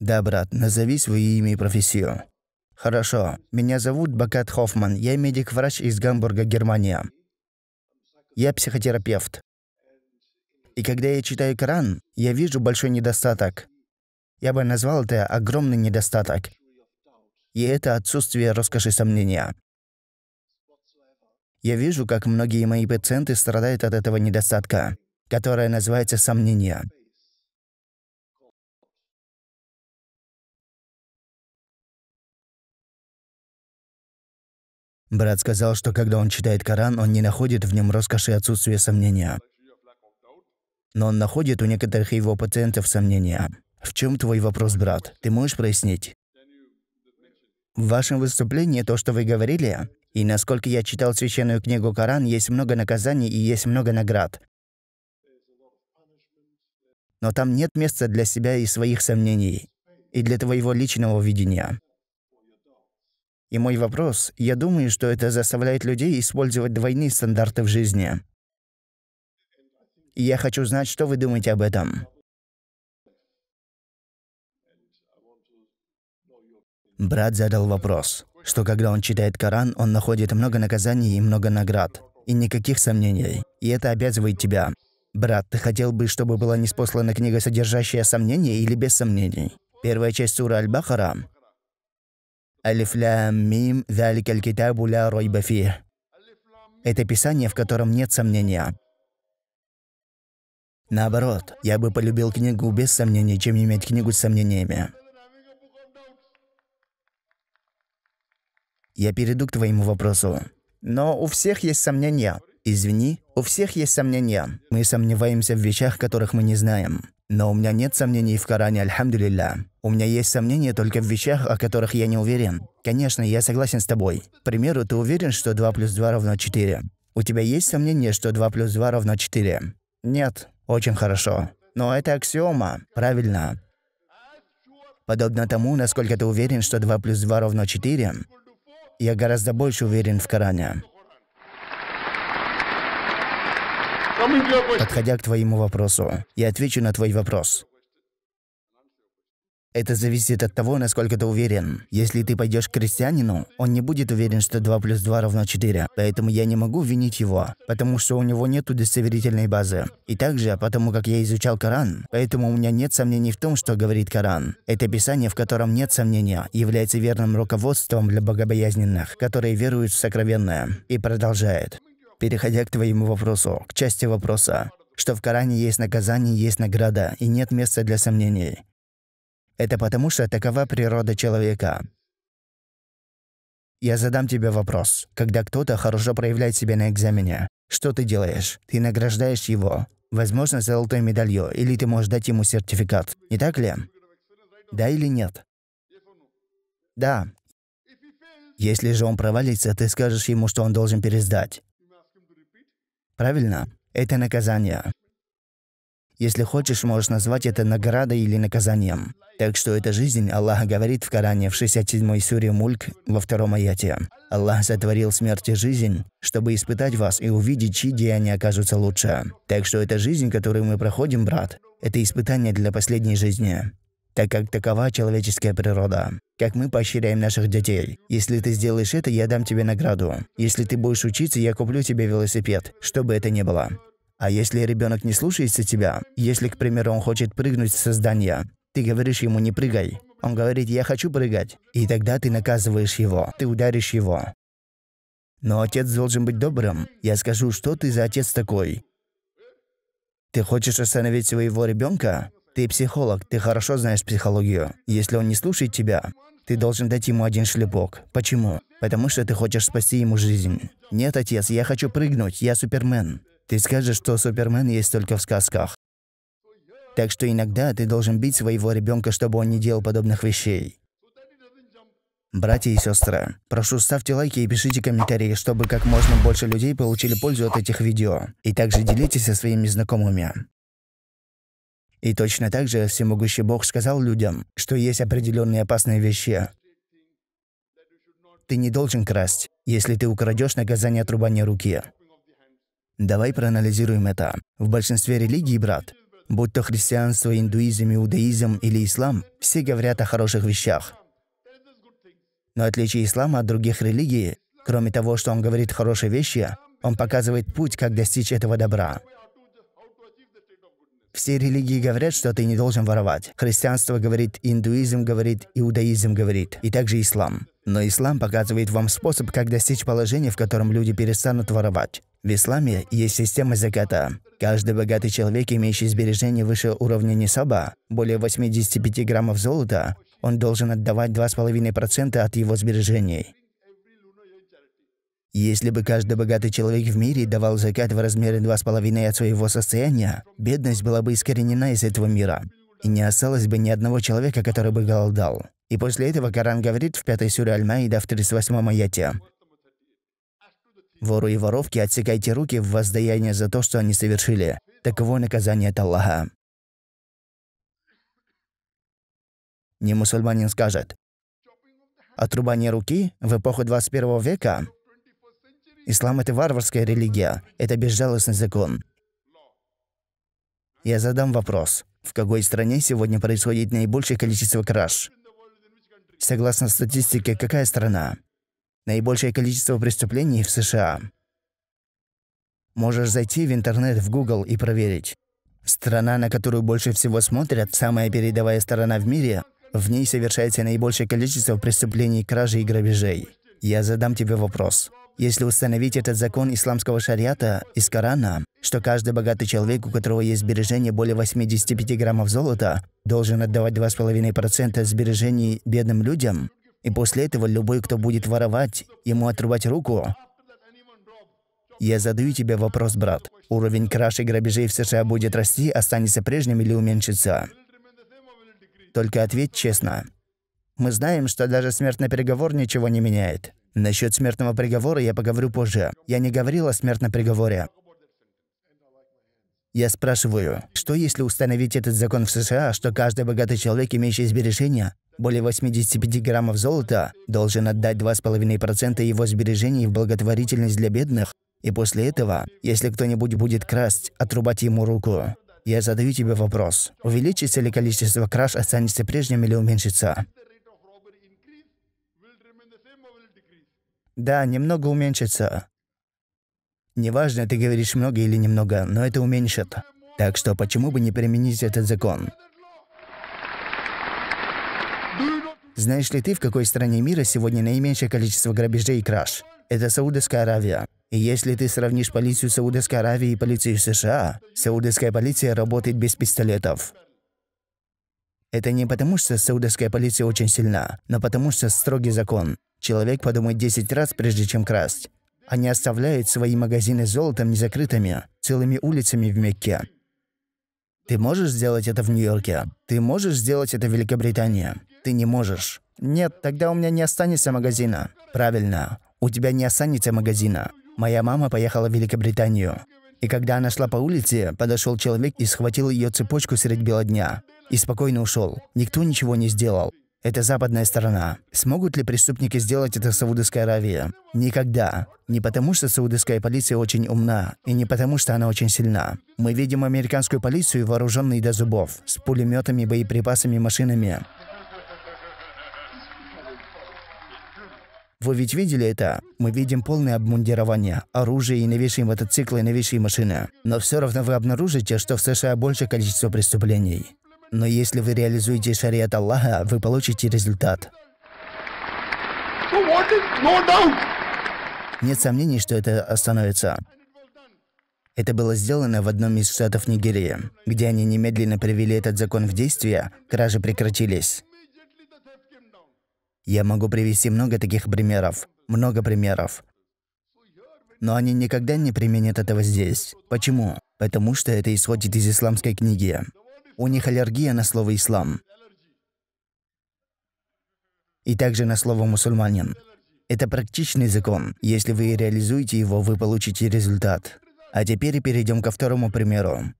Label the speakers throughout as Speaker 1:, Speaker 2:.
Speaker 1: «Да, брат, назови свое имя и профессию». «Хорошо. Меня зовут Бакат Хоффман. Я медик-врач из Гамбурга, Германия. Я психотерапевт. И когда я читаю Коран, я вижу большой недостаток. Я бы назвал это огромный недостаток. И это отсутствие роскоши сомнения. Я вижу, как многие мои пациенты страдают от этого недостатка, которое называется сомнение. Брат сказал, что когда он читает Коран, он не находит в нем роскоши отсутствия сомнения. Но он находит у некоторых его пациентов сомнения. В чем твой вопрос, брат? Ты можешь прояснить? В вашем выступлении то, что вы говорили, и насколько я читал священную книгу Коран, есть много наказаний и есть много наград. Но там нет места для себя и своих сомнений, и для твоего личного видения. И мой вопрос, я думаю, что это заставляет людей использовать двойные стандарты в жизни. И я хочу знать, что вы думаете об этом. Брат задал вопрос, что когда он читает Коран, он находит много наказаний и много наград, и никаких сомнений. И это обязывает тебя. Брат, ты хотел бы, чтобы была неспослана книга, содержащая сомнения или без сомнений? Первая часть сура Аль-Бахара Алиф лям мим залика аль-китабу ля ройба фих. Это писание, в котором нет сомнения. Наоборот, я бы полюбил книгу без сомнений, чем иметь книгу с сомнениями. Я перейду к твоему вопросу. Но у всех есть сомнения. Извини, у всех есть сомнения. Мы сомневаемся в вещах, которых мы не знаем. Но у меня нет сомнений в Коране, альхамдулилля. У меня есть сомнения только в вещах, о которых я не уверен. Конечно, я согласен с тобой. К примеру, ты уверен, что 2 плюс 2 равно 4? У тебя есть сомнения, что 2 плюс 2 равно 4? Нет. Очень хорошо. Но это аксиома. Правильно. Подобно тому, насколько ты уверен, что 2 плюс 2 равно 4, я гораздо больше уверен в Коране. А Подходя к твоему вопросу, я отвечу на твой вопрос. Это зависит от того, насколько ты уверен. Если ты пойдешь к крестьянину, он не будет уверен, что 2 плюс 2 равно 4. Поэтому я не могу винить его, потому что у него нет удостоверительной базы. И также, потому как я изучал Коран, поэтому у меня нет сомнений в том, что говорит Коран. Это писание, в котором нет сомнения, является верным руководством для богобоязненных, которые веруют в сокровенное. И продолжает. Переходя к твоему вопросу, к части вопроса, что в Коране есть наказание, есть награда, и нет места для сомнений. Это потому, что такова природа человека. Я задам тебе вопрос. Когда кто-то хорошо проявляет себя на экзамене, что ты делаешь? Ты награждаешь его, возможно, золотой медалью, или ты можешь дать ему сертификат. Не так ли? Да или нет? Да. Если же он провалится, ты скажешь ему, что он должен пересдать. Правильно? Это наказание. Если хочешь, можешь назвать это наградой или наказанием. Так что это жизнь, Аллах говорит в Коране в 67-й суре Мульк во втором аяте. Аллах сотворил смерть и жизнь, чтобы испытать вас и увидеть, чьи деяния окажутся лучше. Так что это жизнь, которую мы проходим, брат. Это испытание для последней жизни так как такова человеческая природа. Как мы поощряем наших детей. Если ты сделаешь это, я дам тебе награду. Если ты будешь учиться, я куплю тебе велосипед, чтобы это не было. А если ребенок не слушается тебя, если, к примеру, он хочет прыгнуть со здания, ты говоришь ему «не прыгай». Он говорит «я хочу прыгать». И тогда ты наказываешь его, ты ударишь его. Но отец должен быть добрым. Я скажу, что ты за отец такой. Ты хочешь остановить своего ребенка? Ты психолог, ты хорошо знаешь психологию. Если он не слушает тебя, ты должен дать ему один шлепок. Почему? Потому что ты хочешь спасти ему жизнь. Нет, отец, я хочу прыгнуть, я Супермен. Ты скажешь, что Супермен есть только в сказках. Так что иногда ты должен бить своего ребенка, чтобы он не делал подобных вещей. Братья и сестры, прошу ставьте лайки и пишите комментарии, чтобы как можно больше людей получили пользу от этих видео. И также делитесь со своими знакомыми. И точно так же всемогущий Бог сказал людям, что есть определенные опасные вещи. Ты не должен красть. Если ты украдешь, наказание отрубания руки. Давай проанализируем это. В большинстве религий, брат, будь то христианство, индуизм, иудаизм или ислам, все говорят о хороших вещах. Но отличие ислама от других религий, кроме того, что он говорит хорошие вещи, он показывает путь, как достичь этого добра. Все религии говорят, что ты не должен воровать. Христианство говорит, индуизм говорит, иудаизм говорит, и также ислам. Но ислам показывает вам способ, как достичь положения, в котором люди перестанут воровать. В исламе есть система заката. Каждый богатый человек, имеющий сбережения выше уровня нисаба, более 85 граммов золота, он должен отдавать 2,5% от его сбережений. Если бы каждый богатый человек в мире давал закат в размере 2,5 от своего состояния, бедность была бы искоренена из этого мира. И не осталось бы ни одного человека, который бы голодал. И после этого Коран говорит в 5 суре Аль-Маида в 38 аяте. Вору и воровки отсекайте руки в воздаяние за то, что они совершили. Таково наказание от Аллаха. Не мусульманин скажет. Отрубание руки в эпоху 21 века Ислам – это варварская религия, это безжалостный закон. Я задам вопрос. В какой стране сегодня происходит наибольшее количество краж? Согласно статистике, какая страна? Наибольшее количество преступлений в США. Можешь зайти в интернет, в Google и проверить. Страна, на которую больше всего смотрят, самая передовая сторона в мире, в ней совершается наибольшее количество преступлений, кражей и грабежей. Я задам тебе вопрос. Если установить этот закон исламского шариата из Корана, что каждый богатый человек, у которого есть сбережения более 85 граммов золота, должен отдавать 2,5% сбережений бедным людям, и после этого любой, кто будет воровать, ему отрубать руку. Я задаю тебе вопрос, брат. Уровень краж и грабежей в США будет расти, останется прежним или уменьшится? Только ответь честно. Мы знаем, что даже смертный переговор ничего не меняет. Насчет смертного приговора я поговорю позже. Я не говорил о смертном приговоре. Я спрашиваю, что если установить этот закон в США, что каждый богатый человек, имеющий сбережения, более 85 граммов золота, должен отдать 2,5% его сбережений в благотворительность для бедных, и после этого, если кто-нибудь будет красть, отрубать ему руку. Я задаю тебе вопрос. Увеличится ли количество краж, останется прежним или уменьшится? Да, немного уменьшится. Неважно, ты говоришь много или немного, но это уменьшит. Так что почему бы не применить этот закон? Знаешь ли ты, в какой стране мира сегодня наименьшее количество грабежей и краж? Это Саудовская Аравия. И если ты сравнишь полицию Саудовской Аравии и полицию США, саудовская полиция работает без пистолетов. Это не потому, что саудовская полиция очень сильна, но потому, что строгий закон. Человек подумает 10 раз, прежде чем красть. Они оставляют свои магазины золотом незакрытыми, целыми улицами в Мекке. Ты можешь сделать это в Нью-Йорке? Ты можешь сделать это в Великобритании? Ты не можешь. Нет, тогда у меня не останется магазина. Правильно, у тебя не останется магазина. Моя мама поехала в Великобританию. И когда она шла по улице, подошел человек и схватил ее цепочку средь бела дня. И спокойно ушел. Никто ничего не сделал. Это западная сторона. Смогут ли преступники сделать это в Саудовской Аравии? Никогда. Не потому, что саудовская полиция очень умна, и не потому, что она очень сильна. Мы видим американскую полицию, вооруженной до зубов, с пулеметами, боеприпасами, машинами. Вы ведь видели это? Мы видим полное обмундирование, оружие и новейшие мотоциклы и новейшие машины. Но все равно вы обнаружите, что в США большее количество преступлений. Но если вы реализуете шариат Аллаха, вы получите результат. Ну ну Нет сомнений, что это остановится. Это было сделано в одном из штатов Нигерии, где они немедленно привели этот закон в действие, кражи прекратились. Я могу привести много таких примеров. Много примеров. Но они никогда не применят этого здесь. Почему? Потому что это исходит из исламской книги. У них аллергия на слово «ислам». И также на слово «мусульманин». Это практичный закон. Если вы реализуете его, вы получите результат. А теперь перейдем ко второму примеру.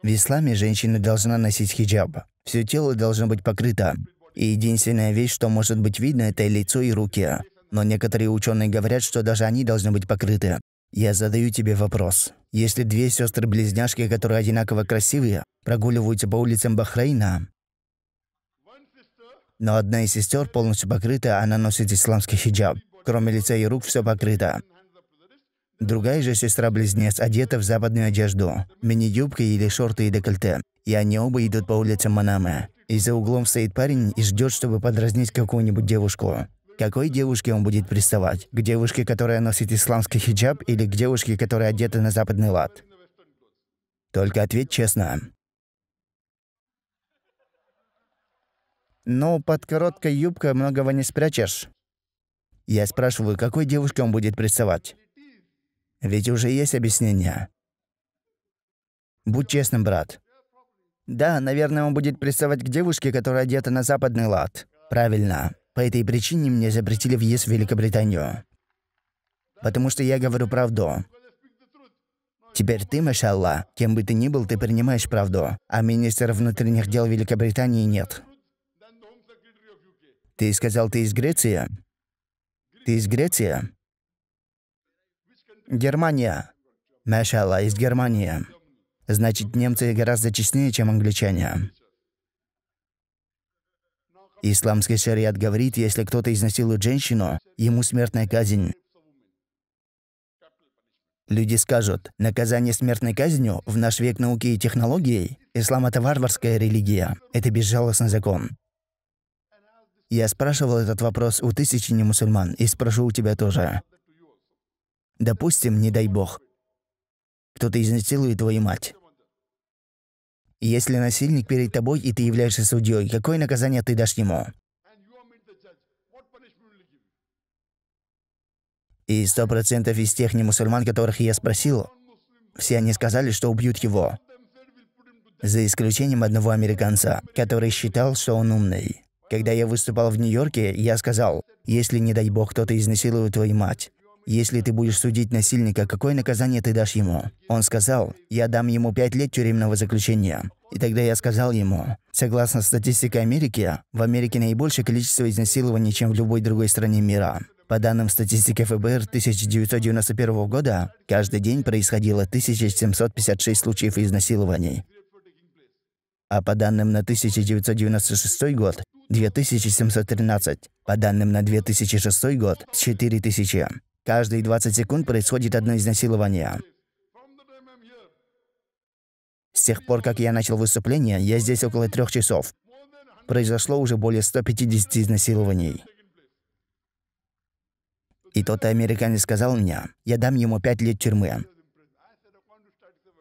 Speaker 1: В исламе женщина должна носить хиджаб. Все тело должно быть покрыто. И единственная вещь, что может быть видно, это лицо и руки. Но некоторые ученые говорят, что даже они должны быть покрыты. Я задаю тебе вопрос. Если две сестры-близняшки, которые одинаково красивые, прогуливаются по улицам Бахрейна, но одна из сестер полностью покрыта, она носит исламский хиджаб. Кроме лица и рук все покрыто. Другая же сестра-близнец одета в западную одежду, мини-юбка или шорты и декольте и они оба идут по улице Манаме. И за углом стоит парень и ждет, чтобы подразнить какую-нибудь девушку. Какой девушке он будет приставать? К девушке, которая носит исламский хиджаб, или к девушке, которая одета на западный лад? Только ответь честно. Но ну, под короткой юбкой многого не спрячешь. Я спрашиваю, какой девушке он будет приставать? Ведь уже есть объяснение. Будь честным, брат. Да, наверное, он будет приставать к девушке, которая одета на западный лад. Правильно. По этой причине мне запретили въезд в Великобританию. Потому что я говорю правду. Теперь ты, Машалла, кем бы ты ни был, ты принимаешь правду, а министр внутренних дел Великобритании нет. Ты сказал, ты из Греции? Ты из Греции? Германия. Машалла, из Германии. Значит, немцы гораздо честнее, чем англичане. Исламский шариат говорит, если кто-то изнасилует женщину, ему смертная казнь. Люди скажут, наказание смертной казнью в наш век науки и технологий – ислам – это варварская религия, это безжалостный закон. Я спрашивал этот вопрос у тысячи немусульман и спрошу у тебя тоже. Допустим, не дай бог, кто-то изнасилует твою мать. Если насильник перед тобой, и ты являешься судьей, какое наказание ты дашь ему? И сто процентов из тех немусульман, которых я спросил, все они сказали, что убьют его. За исключением одного американца, который считал, что он умный. Когда я выступал в Нью-Йорке, я сказал, «Если, не дай бог, кто-то изнасилует твою мать, если ты будешь судить насильника, какое наказание ты дашь ему? Он сказал, я дам ему пять лет тюремного заключения. И тогда я сказал ему, согласно статистике Америки, в Америке наибольшее количество изнасилований, чем в любой другой стране мира. По данным статистики ФБР 1991 года, каждый день происходило 1756 случаев изнасилований. А по данным на 1996 год, 2713. По данным на 2006 год, 4000. Каждые 20 секунд происходит одно изнасилование. С тех пор, как я начал выступление, я здесь около трех часов. Произошло уже более 150 изнасилований. И тот американец сказал мне, я дам ему пять лет тюрьмы.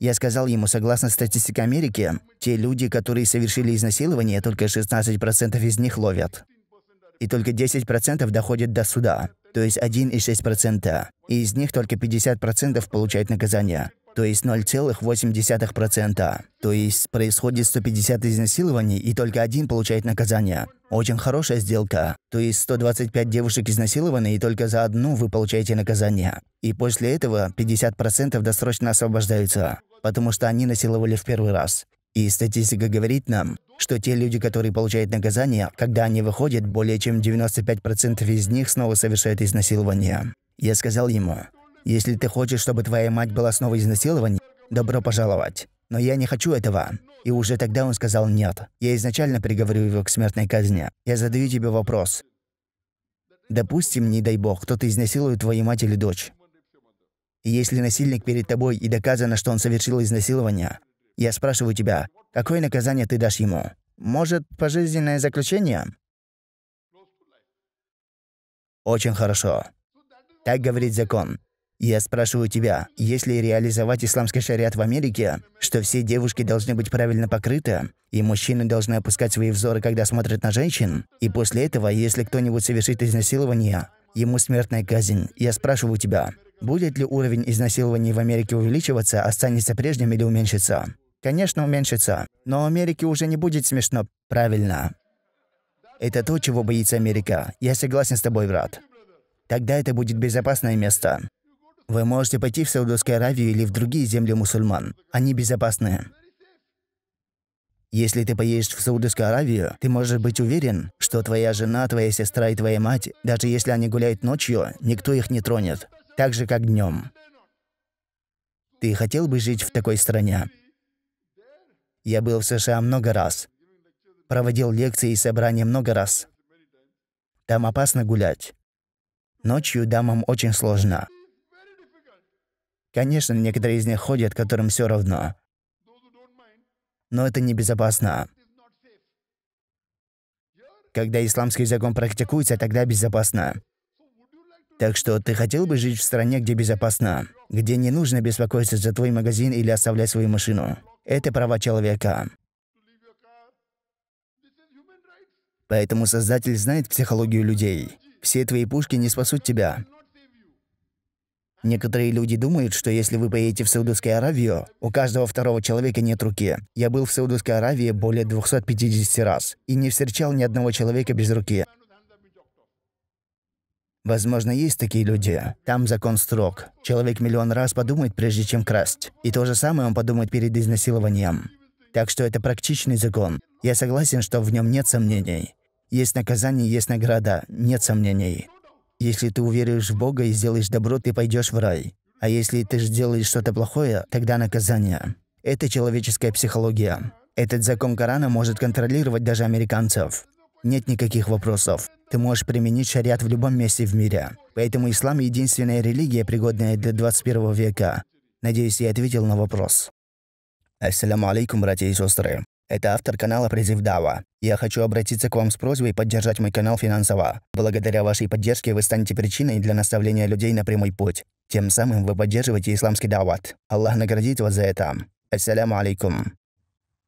Speaker 1: Я сказал ему, согласно статистике Америки, те люди, которые совершили изнасилование, только 16% из них ловят. И только 10% доходят до суда то есть 1,6%, и из них только 50% получают наказание, то есть 0,8%. То есть происходит 150 изнасилований, и только один получает наказание. Очень хорошая сделка. То есть 125 девушек изнасилованы, и только за одну вы получаете наказание. И после этого 50% досрочно освобождаются, потому что они насиловали в первый раз. И статистика говорит нам, что те люди, которые получают наказание, когда они выходят, более чем 95% из них снова совершают изнасилование. Я сказал ему, «Если ты хочешь, чтобы твоя мать была снова изнасилована, добро пожаловать. Но я не хочу этого». И уже тогда он сказал «нет». Я изначально приговорю его к смертной казни. Я задаю тебе вопрос. Допустим, не дай бог, кто-то изнасилует твою мать или дочь. И если насильник перед тобой и доказано, что он совершил изнасилование, я спрашиваю тебя, какое наказание ты дашь ему? Может, пожизненное заключение? Очень хорошо. Так говорит закон. Я спрашиваю тебя, если реализовать исламский шариат в Америке, что все девушки должны быть правильно покрыты, и мужчины должны опускать свои взоры, когда смотрят на женщин, и после этого, если кто-нибудь совершит изнасилование, ему смертная казнь. Я спрашиваю тебя, будет ли уровень изнасилований в Америке увеличиваться, останется прежним или уменьшится? конечно, уменьшится, но Америке уже не будет смешно, правильно? Это то, чего боится Америка. Я согласен с тобой, брат. Тогда это будет безопасное место. Вы можете пойти в Саудовскую Аравию или в другие земли мусульман. Они безопасны. Если ты поедешь в Саудовскую Аравию, ты можешь быть уверен, что твоя жена, твоя сестра и твоя мать, даже если они гуляют ночью, никто их не тронет. Так же, как днем. Ты хотел бы жить в такой стране? Я был в США много раз. Проводил лекции и собрания много раз. Там опасно гулять. Ночью дамам очень сложно. Конечно, некоторые из них ходят, которым все равно. Но это небезопасно. Когда исламский закон практикуется, тогда безопасно. Так что ты хотел бы жить в стране, где безопасно, где не нужно беспокоиться за твой магазин или оставлять свою машину? Это права человека. Поэтому Создатель знает психологию людей. Все твои пушки не спасут тебя. Некоторые люди думают, что если вы поедете в Саудовскую Аравию, у каждого второго человека нет руки. Я был в Саудовской Аравии более 250 раз и не встречал ни одного человека без руки. Возможно, есть такие люди. Там закон строг. Человек миллион раз подумает, прежде чем красть. И то же самое он подумает перед изнасилованием. Так что это практичный закон. Я согласен, что в нем нет сомнений. Есть наказание, есть награда, нет сомнений. Если ты уверишь в Бога и сделаешь добро, ты пойдешь в рай. А если ты сделаешь что-то плохое, тогда наказание. Это человеческая психология. Этот закон Корана может контролировать даже американцев. Нет никаких вопросов. Ты можешь применить шариат в любом месте в мире. Поэтому ислам – единственная религия, пригодная для 21 века. Надеюсь, я ответил на вопрос. Ассаламу алейкум, братья и сестры. Это автор канала «Призыв Дава». Я хочу обратиться к вам с просьбой поддержать мой канал финансово. Благодаря вашей поддержке вы станете причиной для наставления людей на прямой путь. Тем самым вы поддерживаете исламский дават. Аллах наградит вас за это. Ассаляму алейкум.